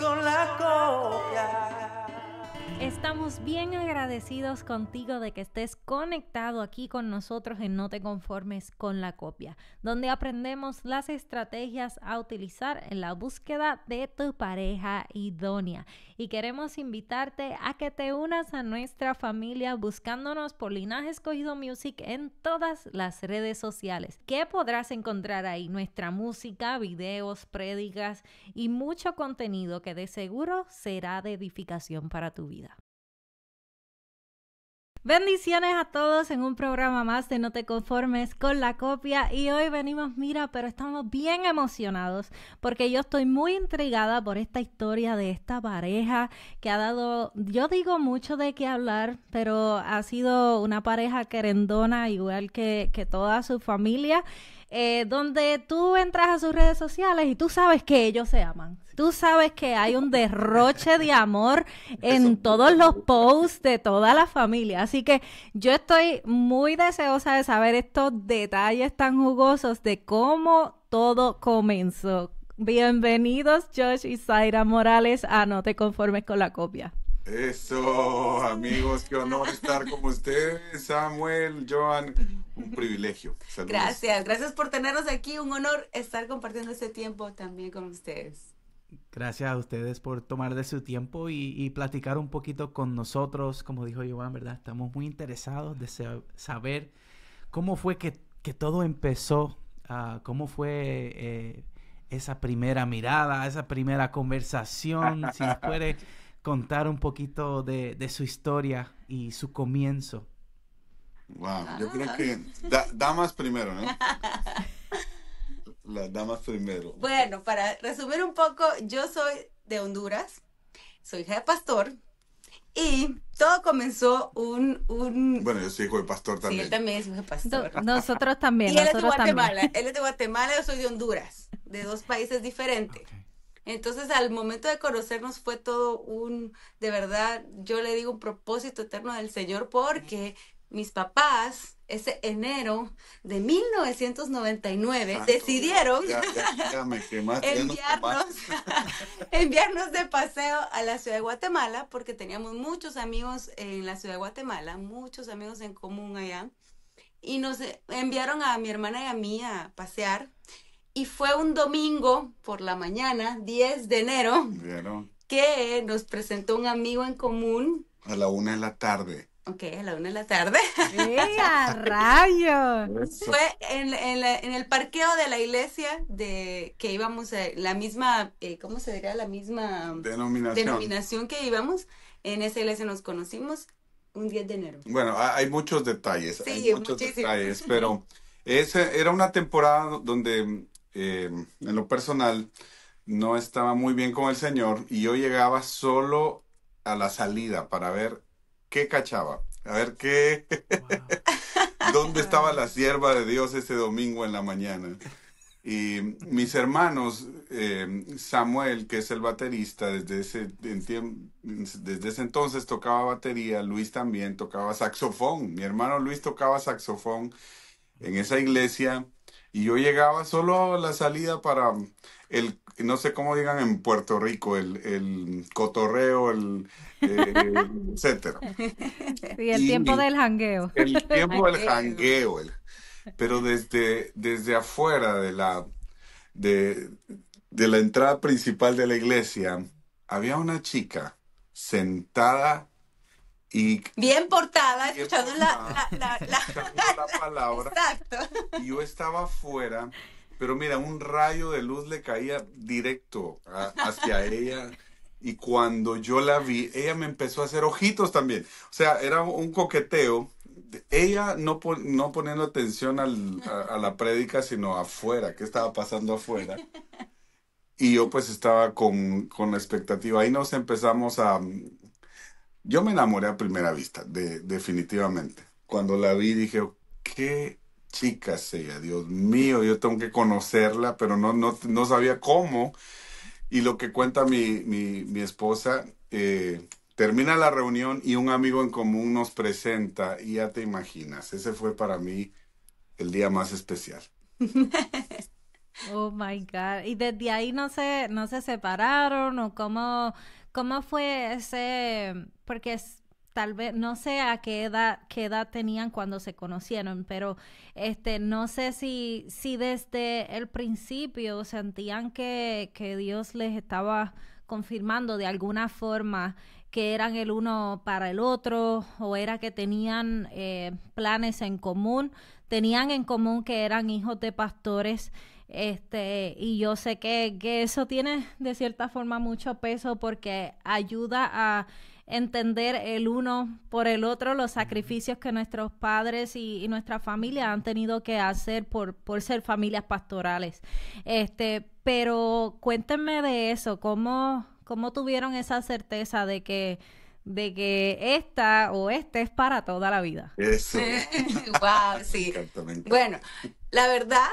con la copia. Estamos bien agradecidos contigo de que estés conectado aquí con nosotros en No te conformes con la copia, donde aprendemos las estrategias a utilizar en la búsqueda de tu pareja idónea. Y queremos invitarte a que te unas a nuestra familia buscándonos por Linaje Escogido Music en todas las redes sociales. ¿Qué podrás encontrar ahí? Nuestra música, videos, prédicas y mucho contenido que de seguro será de edificación para tu vida. Bendiciones a todos en un programa más de No te conformes con la copia y hoy venimos, mira, pero estamos bien emocionados porque yo estoy muy intrigada por esta historia de esta pareja que ha dado, yo digo mucho de qué hablar, pero ha sido una pareja querendona igual que, toda su familia. Eh, donde tú entras a sus redes sociales y tú sabes que ellos se aman, tú sabes que hay un derroche de amor en todos los posts de toda la familia. Así que yo estoy muy deseosa de saber estos detalles tan jugosos de cómo todo comenzó. Bienvenidos Josh y Zaira Morales a ah, No te conformes con la copia. Eso, amigos, qué honor estar con ustedes, Samuel, Joan, un privilegio. Gracias, gracias por tenernos aquí, un honor estar compartiendo este tiempo también con ustedes. Gracias a ustedes por tomar de su tiempo y, platicar un poquito con nosotros. Como dijo Joan, ¿verdad? Estamos muy interesados de saber cómo fue que, todo empezó, ah, cómo fue eh, esa primera mirada, esa primera conversación. si nos puede contar un poquito de, su historia y su comienzo. Wow, yo creo ah. que da, damas primero, ¿no? las damas primero. Bueno, para resumir un poco, yo soy de Honduras, soy hija de pastor y todo comenzó un, un... Bueno, yo soy hijo de pastor también. Sí, él también es hijo de pastor. nosotros también. Y él es de Guatemala, él es de Guatemala, yo soy de Honduras, de dos países diferentes. Entonces, al momento de conocernos fue todo un, de verdad, yo le digo un propósito eterno del Señor porque mis papás ese enero de 1999 decidieron enviarnos, de paseo a la ciudad de Guatemala porque teníamos muchos amigos en la ciudad de Guatemala, muchos amigos en común allá y nos enviaron a mi hermana y a mí a pasear y fue un domingo por la mañana, 10 de enero, que nos presentó un amigo en común a la una de la tarde Ok, a la una de la tarde. a rayos! Fue en, el parqueo de la iglesia de que íbamos, a, eh, la misma, eh, ¿cómo se diría? La misma denominación. que íbamos. En esa iglesia nos conocimos un 10 de enero. Bueno, hay muchos detalles, sí, muchos detalles, pero era una temporada donde eh, en lo personal no estaba muy bien con el Señor y yo llegaba solo a la salida para ver ¿qué cachaba? A ver qué. ¿Dónde estaba la sierva de Dios ese domingo en la mañana? Y mis hermanos, eh, Samuel, que es el baterista, desde ese, desde ese entonces tocaba batería, Luis también tocaba saxofón. Mi hermano Luis tocaba saxofón en esa iglesia y yo llegaba solo a la salida para mm, el, no sé cómo digan en Puerto Rico, el, cotorreo, el, eh, Sí, el tiempo del jangueo. El tiempo del jangueo. pero desde, desde afuera de la, de, de la entrada principal de la iglesia, había una chica sentada bien portada, escuchando la, la, la, la, palabra. Exacto. yo estaba afuera, pero mira, un rayo de luz le caía directo hacia ella. Y cuando yo la vi, ella me empezó a hacer ojitos también. O sea, era un coqueteo. Ella no, no poniendo atención al, a, la prédica, sino afuera, qué estaba pasando afuera. Y yo pues estaba con, con la expectativa. Ahí nos empezamos a, yo me enamoré a primera vista, definitivamente. Cuando la vi dije, qué chica sea, Dios mío, yo tengo que conocerla, pero no, no, sabía cómo. Y lo que cuenta mi, esposa, eh, termina la reunión y un amigo en común nos presenta y ya te imaginas, ese fue para mí el día más especial. Oh my God. Y desde ahí no se, no se separaron o cómo, cómo fue ese, porque tal vez, no sé a qué edad, qué edad tenían cuando se conocieron, pero este, no sé si, si desde el principio sentían que, que Dios les estaba confirmando de alguna forma que eran el uno para el otro o era que tenían eh, planes en común, tenían en común que eran hijos de pastores. Este, y yo sé que, eso tiene de cierta forma mucho peso porque ayuda a entender el uno por el otro los sacrificios que nuestros padres y, nuestra familia han tenido que hacer por, ser familias pastorales. Este, pero cuéntenme de eso, ¿cómo, tuvieron esa certeza de que, de que esta o este es para toda la vida? Eso. wow, sí. Bueno, la verdad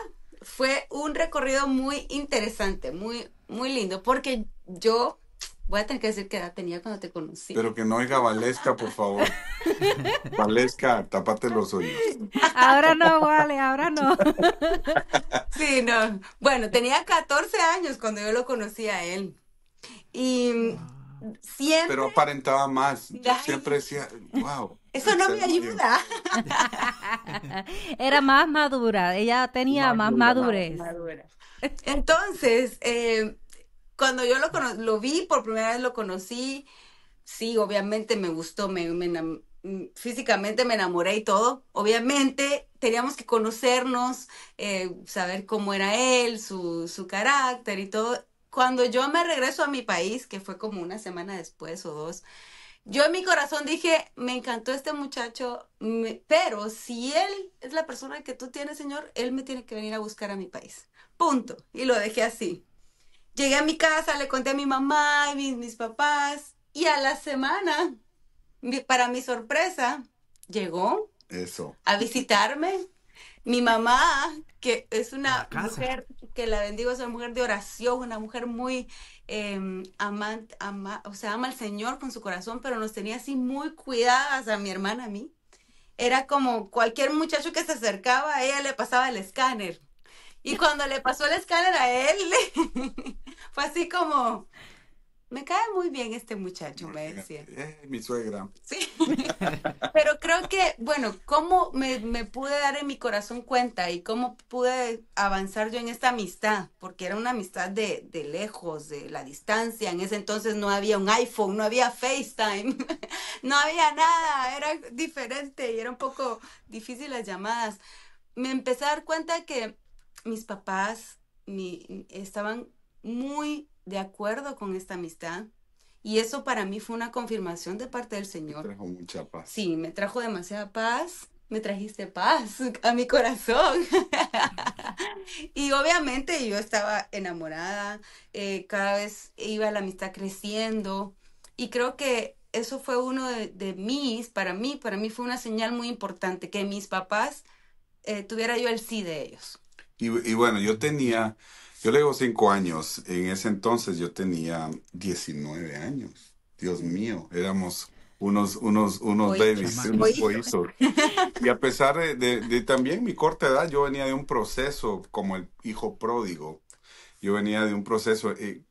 fue un recorrido muy interesante, muy, muy lindo, porque yo voy a tener que decir que edad tenía cuando te conocí. Pero que no oiga Valesca, por favor. Valesca, tapate los oídos. Ahora no, vale, ahora no. sí, no. Bueno, tenía 14 años cuando yo lo conocí a él. Y siempre... Pero aparentaba más. siempre decía, wow. Eso no me ayuda. Era más madura, ella tenía más madurez. Entonces, eh, cuando yo lo, lo vi, por primera vez lo conocí, sí, obviamente me gustó, me, físicamente me enamoré y todo. Obviamente teníamos que conocernos, eh, saber cómo era él, su, su carácter y todo cuando yo me regreso a mi país, que fue como una semana después o dos, yo en mi corazón dije, me encantó este muchacho, pero si él es la persona que tú tienes, Señor, él me tiene que venir a buscar a mi país. Punto. Y lo dejé así. Llegué a mi casa, le conté a mi mamá y mis, papás, y a la semana, para mi sorpresa, llegó Eso. a visitarme mi mamá, que es una mujer, que la bendigo, es una mujer de oración, una mujer muy em, amante, ama, o sea, ama al Señor con su corazón, pero nos tenía así muy cuidadas a mi hermana, a mí. Era como cualquier muchacho que se acercaba, a ella le pasaba el escáner. Y cuando le pasó el escáner a él, fue así como, me cae muy bien este muchacho, me decía. Eh, mi suegra. Sí. Pero creo que, bueno, cómo me, pude dar en mi corazón cuenta y cómo pude avanzar yo en esta amistad, porque era una amistad de, lejos, de la distancia. En ese entonces no había un iPhone, no había FaceTime, no había nada, era diferente y era un poco difícil las llamadas. Me empecé a dar cuenta que mis papás estaban muy de acuerdo con esta amistad. Y eso para mí fue una confirmación de parte del Señor. Me trajo mucha paz. Sí, me trajo demasiada paz. Me trajiste paz a mi corazón. y obviamente yo estaba enamorada, eh, cada vez iba la amistad creciendo. Y creo que eso fue uno de, mis, para mí, para mí fue una señal muy importante, que mis papás eh, tuviera yo el sí de ellos. y bueno, yo tenía, yo le digo cinco años. En ese entonces yo tenía 19 años. Dios mío, éramos unos, unos, unos babies, unos Y a pesar de, también mi corta edad, yo venía de un proceso como el hijo pródigo. Yo venía de un proceso. Eh,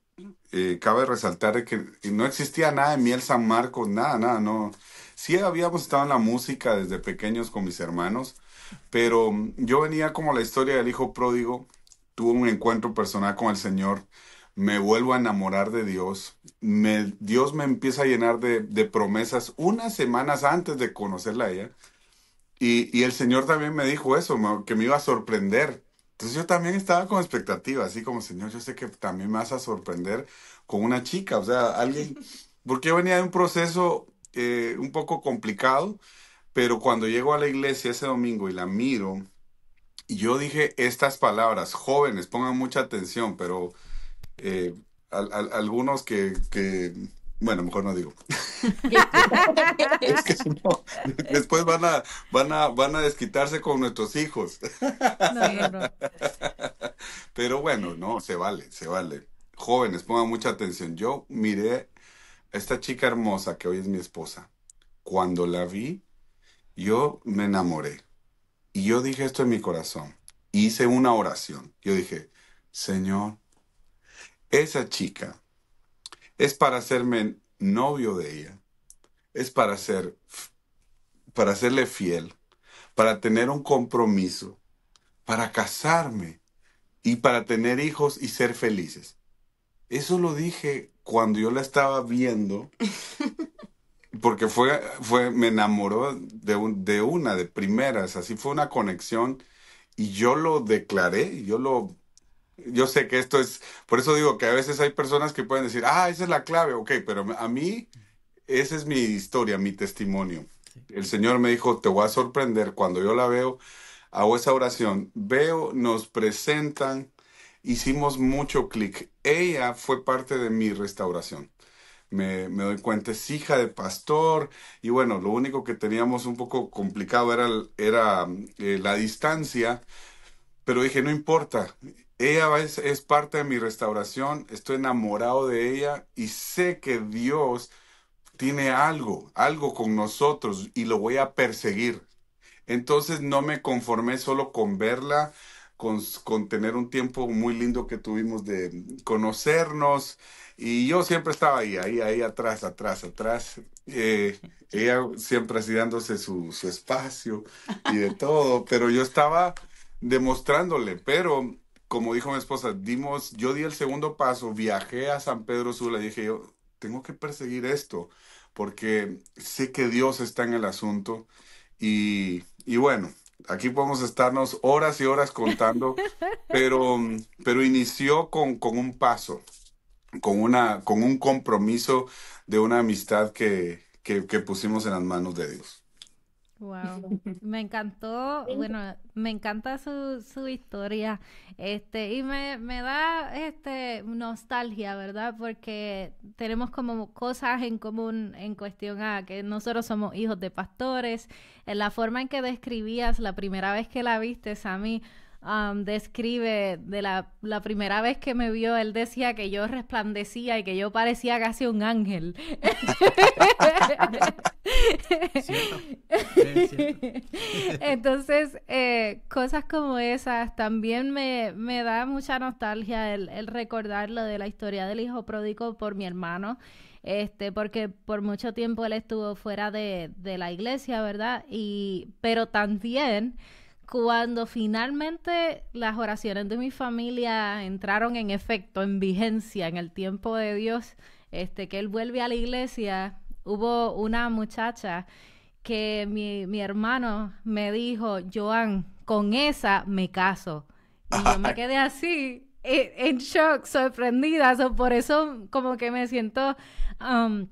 eh cabe resaltar que no existía nada en Miel San Marcos, nada, nada, no. Sí habíamos estado en la música desde pequeños con mis hermanos, pero yo venía como la historia del hijo pródigo, tuve un encuentro personal con el Señor, me vuelvo a enamorar de Dios, me, Dios me empieza a llenar de, promesas unas semanas antes de conocerla a ella. Y, el Señor también me dijo eso, que me iba a sorprender. Entonces yo también estaba con expectativa, así como, Señor, yo sé que también me vas a sorprender con una chica, o sea, alguien, porque yo venía de un proceso eh, un poco complicado, pero cuando llego a la iglesia ese domingo y la miro, yo dije estas palabras, jóvenes, pongan mucha atención, pero eh, algunos que, bueno, mejor no digo. después van a, van a, van a desquitarse con nuestros hijos. no, no, pero bueno, no, se vale, se vale. Jóvenes, pongan mucha atención. Yo miré a esta chica hermosa que hoy es mi esposa. Cuando la vi, yo me enamoré. Y yo dije esto en mi corazón. Hice una oración. Yo dije, Señor, esa chica es para hacerme novio de ella. Es para ser, para serle fiel, para tener un compromiso, para casarme y para tener hijos y ser felices. Eso lo dije cuando yo la estaba viendo porque fue, fue, me enamoró de, un, de una, de primeras, así fue una conexión y yo lo declaré, yo lo, yo sé que esto es, por eso digo que a veces hay personas que pueden decir, ah, esa es la clave, ok, pero a mí, esa es mi historia, mi testimonio. El Señor me dijo, te voy a sorprender cuando yo la veo, hago esa oración, veo, nos presentan, hicimos mucho clic, ella fue parte de mi restauración me, doy cuenta, es hija de pastor, y bueno, lo único que teníamos un poco complicado era, era eh, la distancia, pero dije, no importa, ella es parte de mi restauración, estoy enamorado de ella y sé que Dios tiene algo, algo con nosotros y lo voy a perseguir. Entonces no me conformé solo con verla, con, tener un tiempo muy lindo que tuvimos de conocernos. Y yo siempre estaba ahí, ahí, ahí atrás, atrás, atrás. Eh, ella siempre así dándose su, espacio y de todo, pero yo estaba demostrándole, pero como dijo mi esposa, dimos, yo di el segundo paso, viajé a San Pedro Sula y dije yo, tengo que perseguir esto, porque sé que Dios está en el asunto y, y bueno, Aquí podemos estarnos horas y horas contando, pero, pero inició con, un paso, con, una, con un compromiso de una amistad que, que pusimos en las manos de Dios. Wow. Me encantó, bueno, me encanta su, su historia. Este, y me, me, da este nostalgia, ¿verdad? Porque tenemos como cosas en común en cuestión a que nosotros somos hijos de pastores. En la forma en que describías la primera vez que la viste, mí describe de la, la, primera vez que me vio, él decía que yo resplandecía y que yo parecía casi un ángel. Entonces, eh, cosas como esas también me, da mucha nostalgia el, recordar lo de la historia del hijo pródigo por mi hermano este porque por mucho tiempo él estuvo fuera de, de, la iglesia verdad y pero también cuando finalmente las oraciones de mi familia entraron en efecto, en vigencia, en el tiempo de Dios, este, que él vuelve a la iglesia, hubo una muchacha que mi, hermano me dijo, Joan, con esa me caso. Y yo me quedé así, eh, en, shock, sorprendida. por eso como que me siento, um,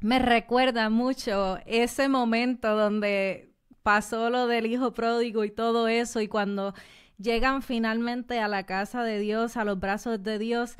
me recuerda mucho ese momento donde pasó lo del hijo pródigo y todo eso, y cuando llegan finalmente a la casa de Dios, a los brazos de Dios,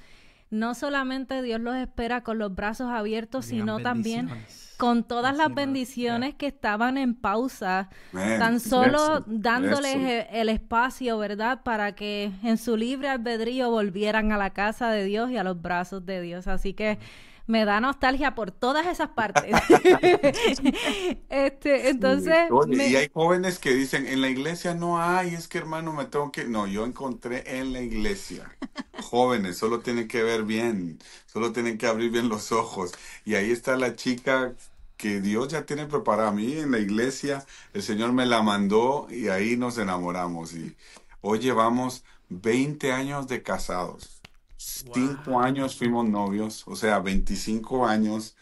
no solamente Dios los espera con los brazos abiertos, sino también con todas las bendiciones que estaban en pausa, tan solo dándoles e, el espacio, ¿verdad? Para que en su libre albedrío volvieran a la casa de Dios y a los brazos de Dios. Así que me da nostalgia por todas esas partes. este, entonces. Y hay jóvenes que dicen, en la iglesia no hay, es que hermano, me tengo que. No, yo encontré en la iglesia. jóvenes, solo tienen que ver bien, solo tienen que abrir bien los ojos. Y ahí está la chica que Dios ya tiene preparada a mí en la iglesia, el Señor me la mandó y ahí nos enamoramos. Y hoy llevamos 20 años de casados. Cinco años fuimos novios, o sea, 25 años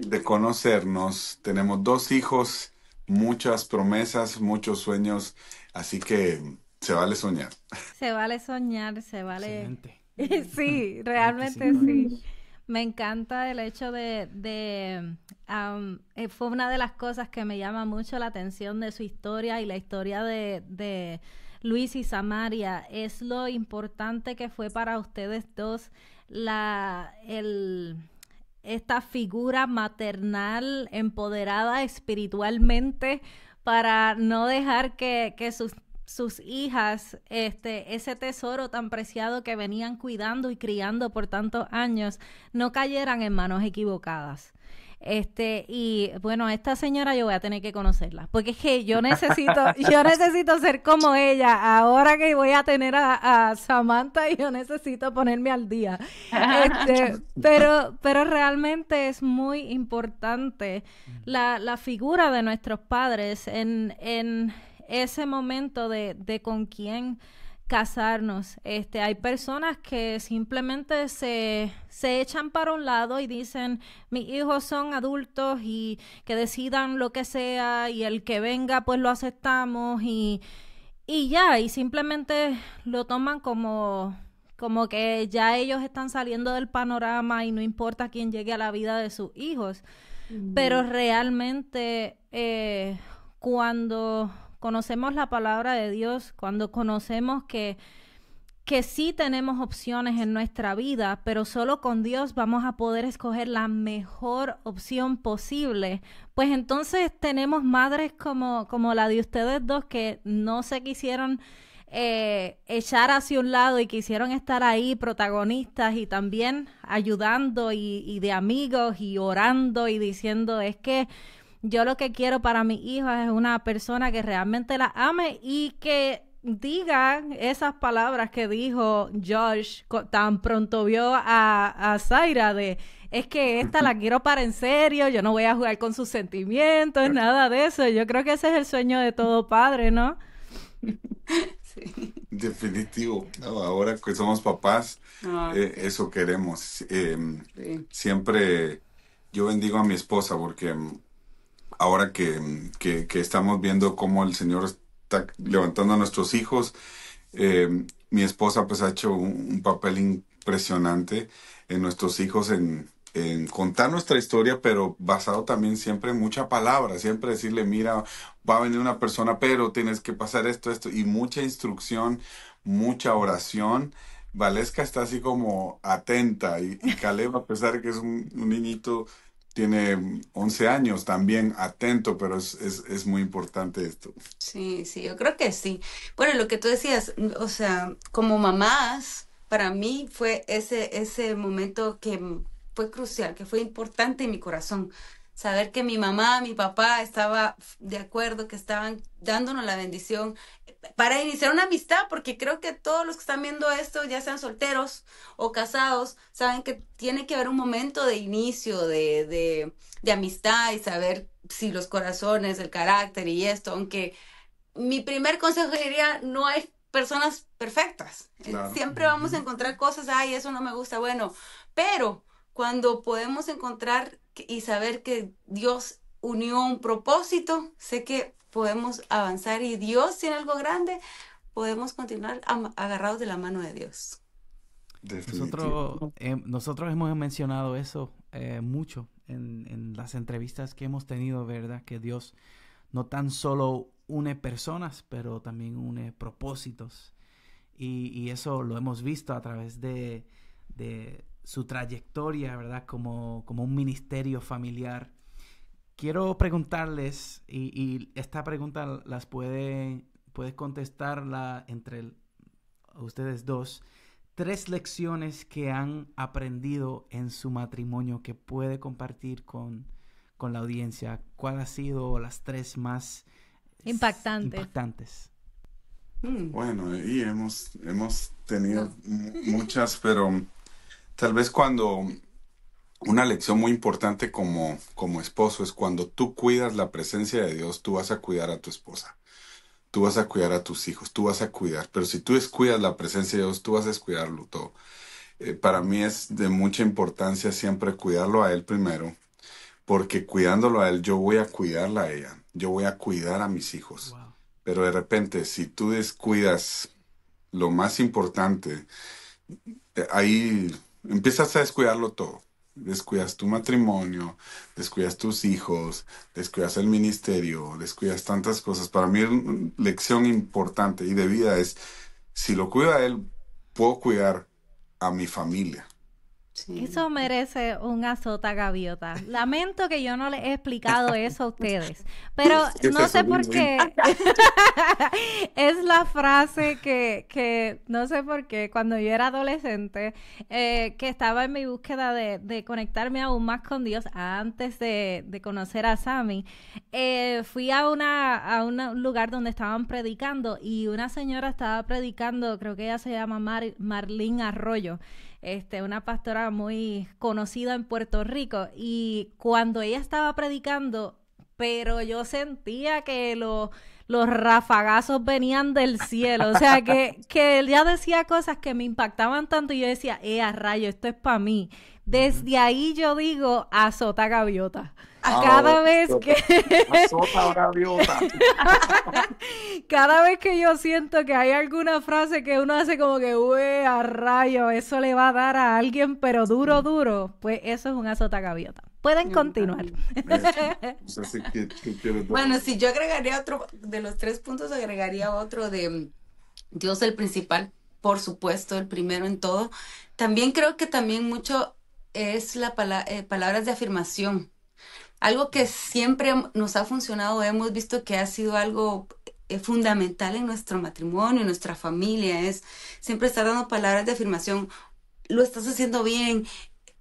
de conocernos. Tenemos dos hijos, muchas promesas, muchos sueños, así que se vale soñar. Se vale soñar, se vale... sí, realmente sí. Me encanta el hecho de... de eh, fue una de las cosas que me llama mucho la atención de su historia y la historia de Luis y Samaria, es lo importante que fue para ustedes dos la, esta figura maternal empoderada espiritualmente para no dejar que, sus, sus, hijas, este, ese tesoro tan preciado que venían cuidando y criando por tantos años, no cayeran en manos equivocadas. Este, y bueno, esta señora yo voy a tener que conocerla, porque es que yo necesito, yo necesito ser como ella. Ahora que voy a tener a, Samantha Samantha, yo necesito ponerme al día. Este, pero, pero realmente es muy importante la, figura de nuestros padres en, ese momento de, de con quién casarnos. Este, hay personas que simplemente se, se, echan para un lado y dicen, mis hijos son adultos y que decidan lo que sea y el que venga pues lo aceptamos y, y ya, y simplemente lo toman como, como que ya ellos están saliendo del panorama y no importa quién llegue a la vida de sus hijos. Pero realmente eh, cuando conocemos la palabra de Dios, cuando conocemos que que sí tenemos opciones en nuestra vida, pero solo con Dios vamos a poder escoger la mejor opción posible. Pues entonces tenemos madres como, como la de ustedes dos que no se quisieron eh, echar hacia un lado y quisieron estar ahí protagonistas y también ayudando y, y de amigos y orando y diciendo es que yo lo que quiero para mi hija es una persona que realmente la ame y que diga esas palabras que dijo Josh tan pronto vio a, Zaira de es que esta la quiero para en serio, yo no voy a jugar con sus sentimientos, nada de eso. Yo creo que ese es el sueño de todo padre, ¿no? Sí. Definitivo. ahora que somos papás, ah. eh, eso queremos. Em, siempre yo bendigo a mi esposa porque ahora que, estamos viendo cómo el Señor está levantando a nuestros hijos. Eh, mi esposa pues ha hecho un, papel impresionante en nuestros hijos, en, contar nuestra historia, pero basado también siempre en mucha palabra, siempre decirle, mira, va a venir una persona, pero tienes que pasar esto, esto, y mucha instrucción, mucha oración. Valesca está así como atenta y, Caleb, a pesar de que es un niñito tiene 11 años también, atento, pero es, es, es, muy importante esto. Sí, sí, yo creo que sí. Bueno, lo que tú decías, o sea, como mamás, para mí fue ese, ese momento que fue crucial, que fue importante en mi corazón. Saber que mi mamá, mi papá estaba de acuerdo, que estaban dándonos la bendición para iniciar una amistad, porque creo que todos los que están viendo esto, ya sean solteros o casados, saben que tiene que haber un momento de inicio, de, amistad y saber si los corazones, el carácter y esto, aunque mi primer consejo sería, no hay personas perfectas, eh, siempre vamos a encontrar cosas, ay, eso no me gusta, bueno, pero cuando podemos encontrar y saber que Dios unió un propósito, sé que podemos avanzar y Dios tiene algo grande, podemos continuar agarrados de la mano de Dios. Nosotros, eh, nosotros hemos mencionado eso eh, mucho en, las entrevistas que hemos tenido, ¿verdad? Que Dios no tan solo une personas, pero también une propósitos. Y, eso lo hemos visto a través de, de su trayectoria, ¿verdad? Como, como un ministerio familiar quiero preguntarles, y, esta pregunta las puede, contestar entre ustedes dos, tres lecciones que han aprendido en su matrimonio que puede compartir con, la audiencia. ¿Cuál ha sido las tres más impactantes? Hmm. Bueno, y hemos, hemos tenido muchas, pero tal vez cuando una lección muy importante como, como esposo es cuando tú cuidas la presencia de Dios, tú vas a cuidar a tu esposa, tú vas a cuidar a tus hijos, tú vas a cuidar, pero si tú descuidas la presencia de Dios, tú vas a descuidarlo todo. Eh, para mí es de mucha importancia siempre cuidarlo a Él primero, porque cuidándolo a Él yo voy a cuidarla a ella, yo voy a cuidar a mis hijos. Pero de repente, si tú descuidas lo más importante, eh, ahí empiezas a descuidarlo todo descuidas tu matrimonio, descuidas tus hijos, descuidas el ministerio, descuidas tantas cosas. Para mí, lección importante y de vida es, si lo cuida él, puedo cuidar a mi familia. Eso merece un azota gaviota. Lamento que yo no les he explicado eso a ustedes, pero no sé por qué. es la frase que, no sé por qué, cuando yo era adolescente, eh, que estaba en mi búsqueda de, conectarme aún más con Dios antes de, conocer a Sammy, eh, fui a, una, a un lugar donde estaban predicando y una señora estaba predicando, creo que ella se llama Mar Marlene Arroyo este, una pastora muy conocida en Puerto Rico, y cuando ella estaba predicando, pero yo sentía que los rafagazos venían del cielo, o sea, que, que ella decía cosas que me impactaban tanto y yo decía, eh, rayo, esto es para mí. Desde ahí yo digo, azota gaviota. Ah, cada vez que cada vez que yo siento que hay alguna frase que uno hace como que wey a rayo eso le va a dar a alguien pero duro mm. duro pues eso es un azota gaviota pueden mm, continuar bueno si yo agregaría otro de los tres puntos agregaría otro de mm, Dios el principal por supuesto el primero en todo también creo que también mucho es la eh, palabras de afirmación algo que siempre nos ha funcionado, hemos visto que ha sido algo eh, fundamental en nuestro matrimonio, en nuestra familia, es siempre estar dando palabras de afirmación, lo estás haciendo bien,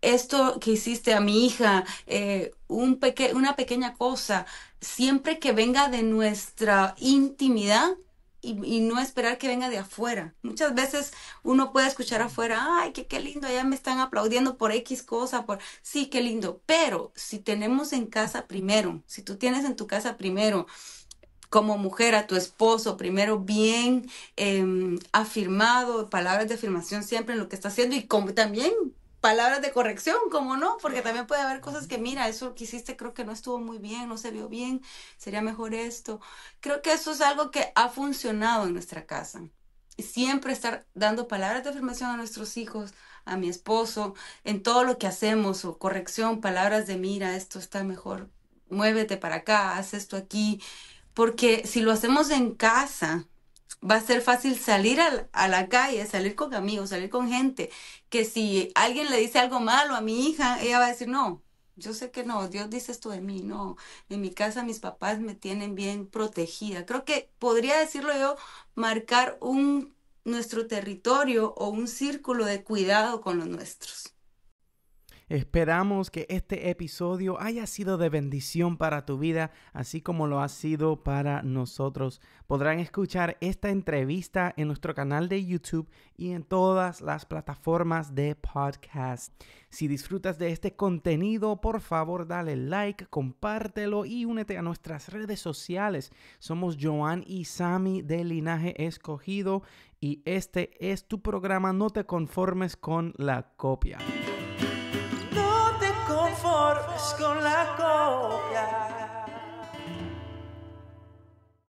esto que hiciste a mi hija, eh, una pequeña cosa, siempre que venga de nuestra intimidad, y, no esperar que venga de afuera. Muchas veces uno puede escuchar afuera, ay, qué, qué lindo, ya me están aplaudiendo por X cosa, por sí, qué lindo. Pero si tenemos en casa primero, si tú tienes en tu casa primero como mujer a tu esposo, primero bien em, afirmado, palabras de afirmación siempre en lo que está haciendo y como, también palabras de corrección, como no, porque también puede haber cosas que, mira, eso que hiciste creo que no estuvo muy bien, no se vio bien, sería mejor esto. Creo que eso es algo que ha funcionado en nuestra casa. y Siempre estar dando palabras de afirmación a nuestros hijos, a mi esposo, en todo lo que hacemos, o corrección, palabras de, mira, esto está mejor, muévete para acá, haz esto aquí, porque si lo hacemos en casa, va a ser fácil salir a, a, la calle, salir con amigos, salir con gente, que si alguien le dice algo malo a mi hija, ella va a decir, no, yo sé que no, Dios dice esto de mí, no, en mi casa mis papás me tienen bien protegida. Creo que podría decirlo yo, marcar un nuestro territorio o un círculo de cuidado con los nuestros. Esperamos que este episodio haya sido de bendición para tu vida, así como lo ha sido para nosotros. Podrán escuchar esta entrevista en nuestro canal de YouTube y en todas las plataformas de podcast. Si disfrutas de este contenido, por favor dale like, compártelo y únete a nuestras redes sociales. Somos Joan y Sami de Linaje Escogido y este es tu programa No te conformes con la copia es con la copia.